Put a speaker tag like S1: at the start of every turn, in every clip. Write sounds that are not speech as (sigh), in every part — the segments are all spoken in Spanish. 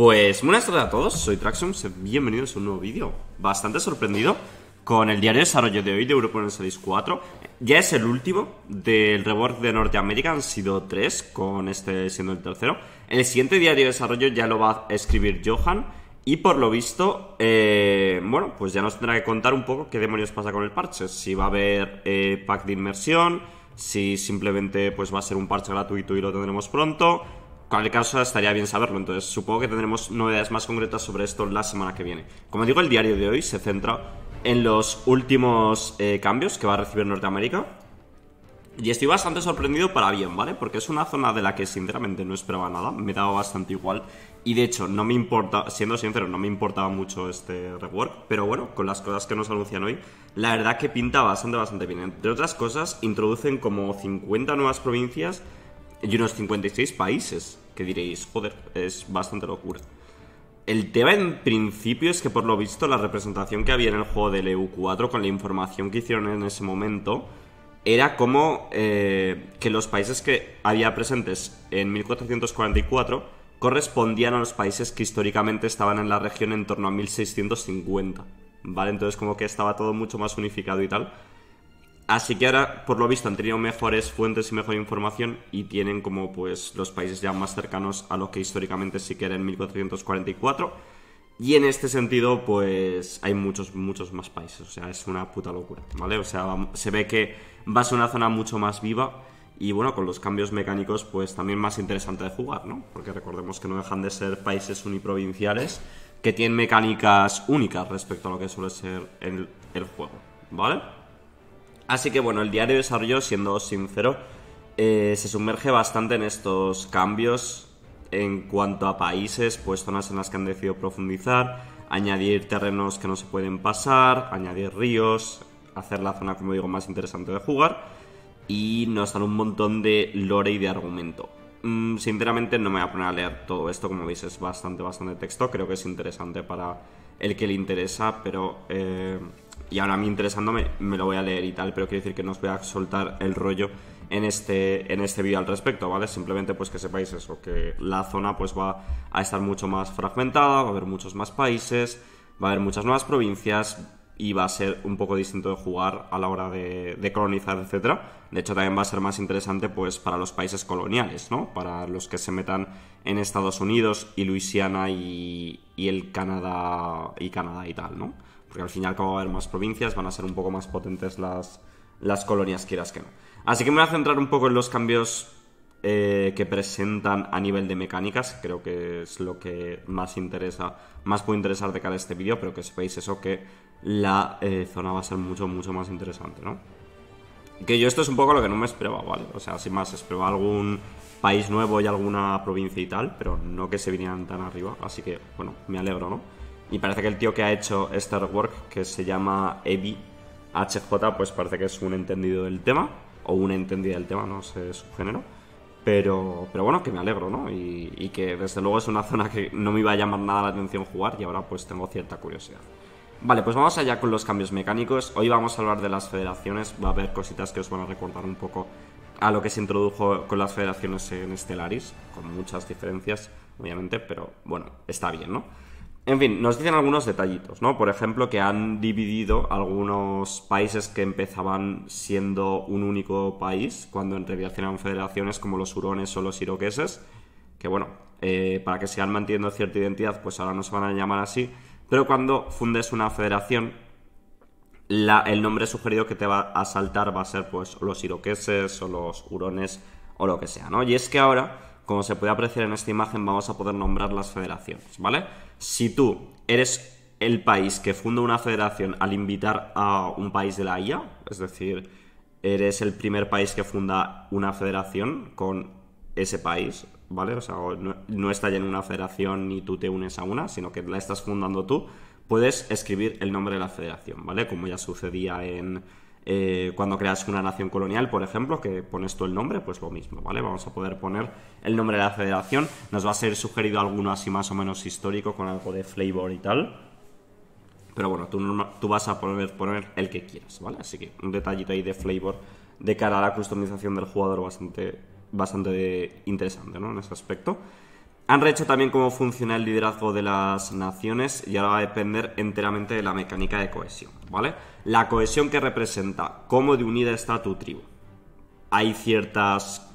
S1: Pues buenas tardes a todos, soy Traxxons. bienvenidos a un nuevo vídeo. Bastante sorprendido con el diario de desarrollo de hoy de Europa Series 4. Ya es el último del rework de Norteamérica, han sido tres, con este siendo el tercero. El siguiente diario de desarrollo ya lo va a escribir Johan. Y por lo visto, eh, bueno, pues ya nos tendrá que contar un poco qué demonios pasa con el parche. Si va a haber eh, pack de inmersión, si simplemente pues va a ser un parche gratuito y lo tendremos pronto cualquier caso, estaría bien saberlo. Entonces, supongo que tendremos novedades más concretas sobre esto la semana que viene. Como digo, el diario de hoy se centra en los últimos eh, cambios que va a recibir Norteamérica. Y estoy bastante sorprendido para bien, ¿vale? Porque es una zona de la que sinceramente no esperaba nada, me daba bastante igual. Y de hecho, no me importa, siendo sincero, no me importaba mucho este rework, pero bueno, con las cosas que nos anuncian hoy, la verdad que pinta bastante, bastante bien. Entre otras cosas, introducen como 50 nuevas provincias y unos 56 países que diréis, joder, es bastante locura. El tema en principio es que por lo visto la representación que había en el juego del EU4 con la información que hicieron en ese momento era como eh, que los países que había presentes en 1444 correspondían a los países que históricamente estaban en la región en torno a 1650. ¿Vale? Entonces como que estaba todo mucho más unificado y tal. Así que ahora, por lo visto, han tenido mejores fuentes y mejor información y tienen como pues los países ya más cercanos a lo que históricamente sí que era en 1444. Y en este sentido, pues hay muchos, muchos más países. O sea, es una puta locura, ¿vale? O sea, se ve que va a ser una zona mucho más viva y bueno, con los cambios mecánicos, pues también más interesante de jugar, ¿no? Porque recordemos que no dejan de ser países uniprovinciales que tienen mecánicas únicas respecto a lo que suele ser el, el juego, ¿vale? Así que bueno, el diario de desarrollo, siendo sincero, eh, se sumerge bastante en estos cambios en cuanto a países, pues zonas en las que han decidido profundizar, añadir terrenos que no se pueden pasar, añadir ríos, hacer la zona, como digo, más interesante de jugar y nos dan un montón de lore y de argumento. Mm, sinceramente no me voy a poner a leer todo esto, como veis es bastante, bastante texto, creo que es interesante para el que le interesa, pero... Eh, y ahora a mí interesándome me lo voy a leer y tal, pero quiero decir que no os voy a soltar el rollo en este, en este vídeo al respecto, ¿vale? Simplemente pues que sepáis eso, que la zona pues va a estar mucho más fragmentada, va a haber muchos más países, va a haber muchas nuevas provincias y va a ser un poco distinto de jugar a la hora de, colonizar, etc. De hecho también va a ser más interesante pues para los países coloniales, ¿no? Para los que se metan en Estados Unidos y Luisiana y, y el Canadá y Canadá y tal, ¿no? porque al final como va a haber más provincias, van a ser un poco más potentes las, las colonias, quieras que no. Así que me voy a centrar un poco en los cambios eh, que presentan a nivel de mecánicas, creo que es lo que más interesa, más puede interesar de cara a este vídeo, pero que sepáis eso, que la eh, zona va a ser mucho, mucho más interesante, ¿no? Que yo esto es un poco lo que no me esperaba, ¿vale? O sea, sin más, esperaba algún país nuevo y alguna provincia y tal, pero no que se vinieran tan arriba, así que, bueno, me alegro, ¿no? Y parece que el tío que ha hecho este artwork, que se llama Evi HJ, pues parece que es un entendido del tema, o una entendida del tema, no sé su género. Pero, pero bueno, que me alegro, ¿no? Y, y, que desde luego es una zona que no me iba a llamar nada la atención jugar y ahora pues tengo cierta curiosidad. Vale, pues vamos allá con los cambios mecánicos. Hoy vamos a hablar de las federaciones, va a haber cositas que os van a recordar un poco a lo que se introdujo con las federaciones en Stellaris, con muchas diferencias, obviamente, pero bueno, está bien, ¿no? En fin, nos dicen algunos detallitos, ¿no? Por ejemplo, que han dividido algunos países que empezaban siendo un único país, cuando en realidad eran federaciones como los hurones o los iroqueses, que bueno, eh, para que sigan manteniendo cierta identidad, pues ahora no se van a llamar así, pero cuando fundes una federación, el nombre sugerido que te va a saltar va a ser pues los iroqueses o los hurones o lo que sea, ¿no? Y es que ahora como se puede apreciar en esta imagen, vamos a poder nombrar las federaciones, ¿vale? Si tú eres el país que funda una federación al invitar a un país de la IA, es decir, eres el primer país que funda una federación con ese país, ¿vale? O sea, no, está ya en una federación ni tú te unes a una, sino que la estás fundando tú, puedes escribir el nombre de la federación, ¿vale? Como ya sucedía en eh, cuando creas una nación colonial, por ejemplo, que pones tú el nombre, pues lo mismo, ¿vale? Vamos a poder poner el nombre de la federación. Nos va a ser sugerido alguno así más o menos histórico con algo de flavor y tal. Pero bueno, tú, tú vas a poder poner el que quieras, ¿vale? Así que un detallito ahí de flavor de cara a la customización del jugador bastante, bastante interesante, ¿no? En ese aspecto. Han rehecho también cómo funciona el liderazgo de las naciones y ahora va a depender enteramente de la mecánica de cohesión, ¿vale? La cohesión que representa cómo de unida está tu tribu. Hay ciertas,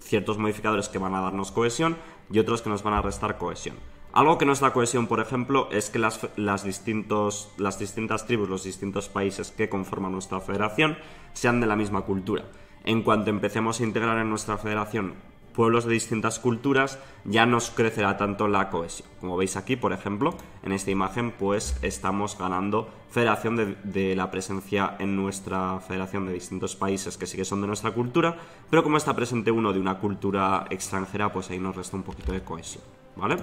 S1: ciertos modificadores que van a darnos cohesión y otros que nos van a restar cohesión. Algo que no es la cohesión, por ejemplo, es que las distintas tribus, los distintos países que conforman nuestra federación sean de la misma cultura. En cuanto empecemos a integrar en nuestra federación pueblos de distintas culturas, ya nos crecerá tanto la cohesión. Como veis aquí, por ejemplo, en esta imagen, pues estamos ganando federación de, la presencia en nuestra federación de distintos países que sí que son de nuestra cultura, pero como está presente uno de una cultura extranjera, pues ahí nos resta un poquito de cohesión, ¿vale?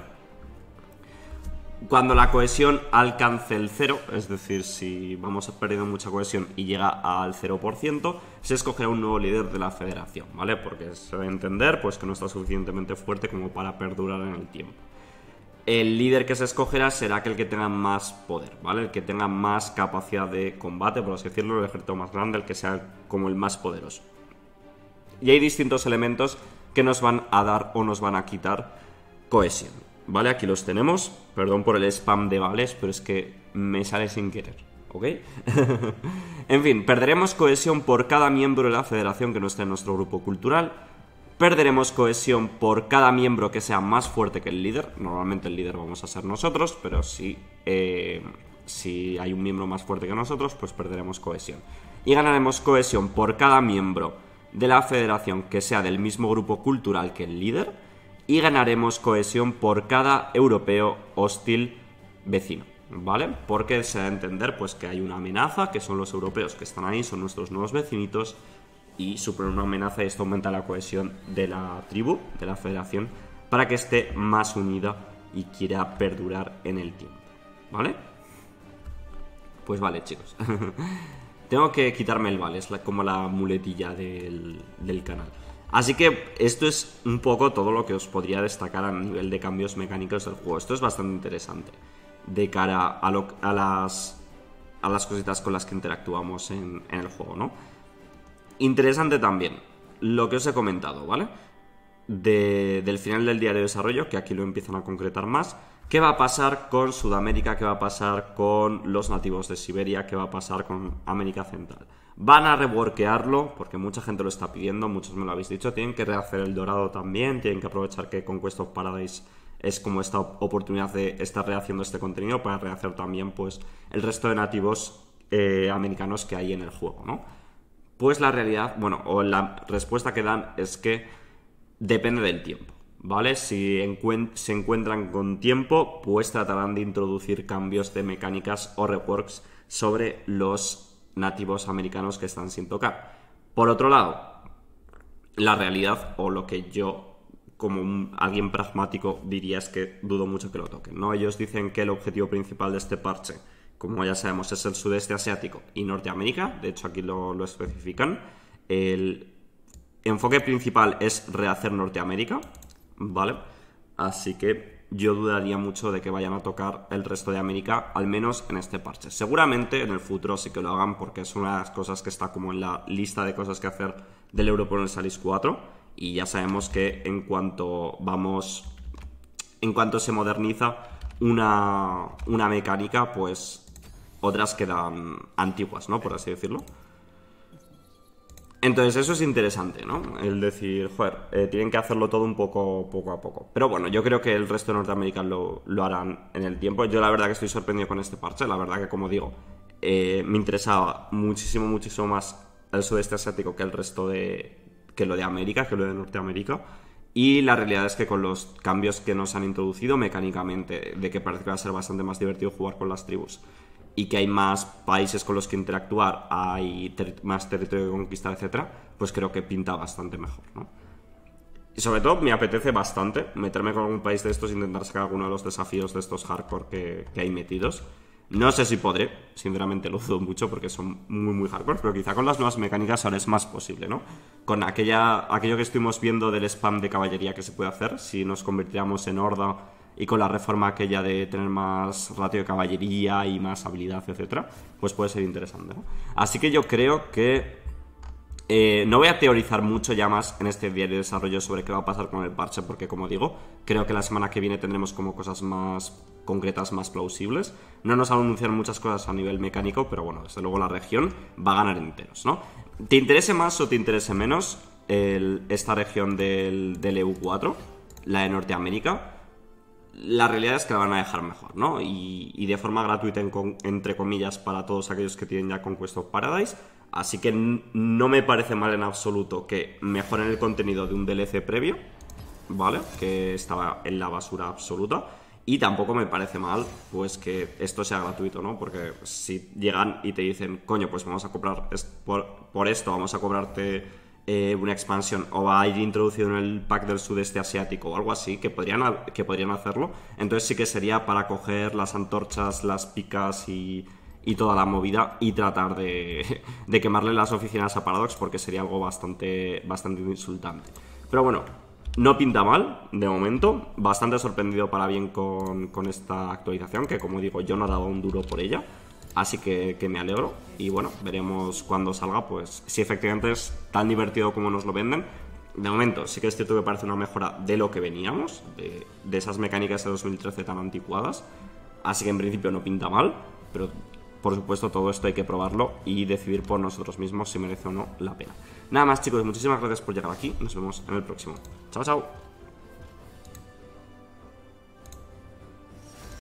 S1: Cuando la cohesión alcance el cero, es decir, si vamos perdiendo mucha cohesión y llega al 0%, se escogerá un nuevo líder de la federación, ¿vale? Porque se debe entender pues, que no está suficientemente fuerte como para perdurar en el tiempo. El líder que se escogerá será aquel que tenga más poder, ¿vale? El que tenga más capacidad de combate, por así decirlo, el ejército más grande, el que sea como el más poderoso. Y hay distintos elementos que nos van a dar o nos van a quitar cohesión. ¿vale? Aquí los tenemos. Perdón por el spam de vales, pero es que me sale sin querer, ¿ok? (laughs) en fin, perderemos cohesión por cada miembro de la federación que no esté en nuestro grupo cultural. Perderemos cohesión por cada miembro que sea más fuerte que el líder. Normalmente el líder vamos a ser nosotros, pero si, eh, si hay un miembro más fuerte que nosotros, pues perderemos cohesión. Y ganaremos cohesión por cada miembro de la federación que sea del mismo grupo cultural que el líder y ganaremos cohesión por cada europeo hostil vecino. ¿Vale? Porque se da a entender pues, que hay una amenaza, que son los europeos que están ahí, son nuestros nuevos vecinitos, y supone una amenaza y esto aumenta la cohesión de la tribu, de la federación, para que esté más unida y quiera perdurar en el tiempo. ¿Vale? Pues vale, chicos. (laughs) Tengo que quitarme el vale, es como la muletilla del, del canal. Así que esto es un poco todo lo que os podría destacar a nivel de cambios mecánicos del juego. Esto es bastante interesante de cara a, las, a las cositas con las que interactuamos en, el juego, ¿no? Interesante también lo que os he comentado, ¿vale? del final del diario de desarrollo, que aquí lo empiezan a concretar más. ¿Qué va a pasar con Sudamérica? ¿Qué va a pasar con los nativos de Siberia? ¿Qué va a pasar con América Central? Van a reworkearlo, porque mucha gente lo está pidiendo, muchos me lo habéis dicho. Tienen que rehacer el dorado también, tienen que aprovechar que Conquest of Paradise es como esta oportunidad de estar rehaciendo este contenido para rehacer también pues, el resto de nativos eh, americanos que hay en el juego, ¿no? Pues la realidad, bueno, o la respuesta que dan es que depende del tiempo, ¿vale? Si se encuentran con tiempo, pues tratarán de introducir cambios de mecánicas o reworks sobre los nativos americanos que están sin tocar. Por otro lado, la realidad o lo que yo como alguien pragmático diría es que dudo mucho que lo toquen. ¿no? Ellos dicen que el objetivo principal de este parche, como ya sabemos, es el sudeste asiático y Norteamérica, de hecho aquí lo, lo especifican. El enfoque principal es rehacer Norteamérica, ¿vale? Así que yo dudaría mucho de que vayan a tocar el resto de América, al menos en este parche. Seguramente en el futuro sí que lo hagan porque es una de las cosas que está como en la lista de cosas que hacer del Europol Salis 4 y ya sabemos que en cuanto vamos en cuanto se moderniza una, una mecánica, pues otras quedan antiguas, ¿no? Por así decirlo. Entonces eso es interesante, ¿no? El decir, joder, eh, tienen que hacerlo todo un poco, poco a poco. Pero bueno, yo creo que el resto de Norteamérica lo, harán en el tiempo. Yo la verdad que estoy sorprendido con este parche, la verdad que como digo, eh, me interesaba muchísimo, muchísimo más el sudeste asiático que el resto de... que lo de América, que lo de Norteamérica. Y la realidad es que con los cambios que nos han introducido mecánicamente, de que parece que va a ser bastante más divertido jugar con las tribus y que hay más países con los que interactuar, hay más territorio que conquistar, etc., pues creo que pinta bastante mejor, ¿no? Y sobre todo me apetece bastante meterme con algún país de estos, e intentar sacar alguno de los desafíos de estos hardcore que, que hay metidos. No sé si podré, sinceramente lo uso mucho porque son muy muy hardcore, pero quizá con las nuevas mecánicas ahora es más posible, ¿no? Con aquella, aquello que estuvimos viendo del spam de caballería que se puede hacer, si nos convirtiéramos en horda y con la reforma aquella de tener más ratio de caballería y más habilidad, etcétera, pues puede ser interesante, Así que yo creo que eh, no voy a teorizar mucho ya más en este día de desarrollo sobre qué va a pasar con el parche, porque como digo, creo que la semana que viene tendremos como cosas más concretas, más plausibles. No nos anunciar muchas cosas a nivel mecánico, pero bueno, desde luego la región va a ganar enteros, ¿no? ¿Te interese más o te interese menos esta región del, EU4, e la de Norteamérica? la realidad es que la van a dejar mejor, ¿no? Y, de forma gratuita, entre comillas, para todos aquellos que tienen ya Conquest of Paradise. Así que no me parece mal en absoluto que mejoren el contenido de un DLC previo, ¿vale? Que estaba en la basura absoluta. Y tampoco me parece mal, pues, que esto sea gratuito, ¿no? Porque si llegan y te dicen, coño, pues vamos a cobrar por, esto, vamos a cobrarte eh, una expansión, o va a ir introducido en el pack del sudeste asiático o algo así, que podrían, que podrían hacerlo. Entonces sí que sería para coger las antorchas, las picas y y toda la movida y tratar de, de, quemarle las oficinas a Paradox porque sería algo bastante, bastante insultante. Pero bueno, no pinta mal de momento, bastante sorprendido para bien con, esta actualización que como digo yo no he dado un duro por ella. Así que, me alegro y bueno, veremos cuando salga, pues si efectivamente es tan divertido como nos lo venden. De momento sí que es cierto que parece una mejora de lo que veníamos, de, de esas mecánicas de 2013 tan anticuadas. Así que en principio no pinta mal, pero por supuesto, todo esto hay que probarlo y decidir por nosotros mismos si merece o no la pena. Nada más, chicos, muchísimas gracias por llegar aquí. Nos vemos en el próximo. Chao, chao.